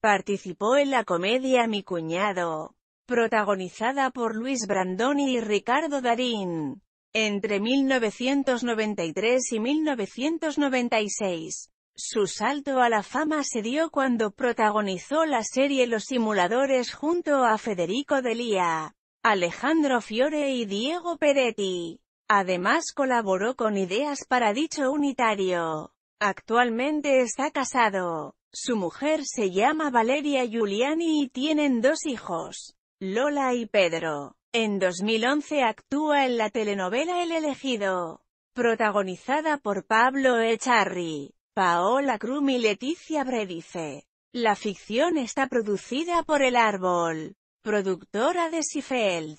Participó en la comedia Mi cuñado, protagonizada por Luis Brandoni y Ricardo Darín, entre 1993 y 1996. Su salto a la fama se dio cuando protagonizó la serie Los Simuladores junto a Federico Delia, Alejandro Fiore y Diego Peretti. Además colaboró con ideas para dicho unitario. Actualmente está casado. Su mujer se llama Valeria Giuliani y tienen dos hijos, Lola y Pedro. En 2011 actúa en la telenovela El elegido, protagonizada por Pablo Echarri, Paola Krum y Leticia Bredice. La ficción está producida por El Árbol, productora de Sifeld.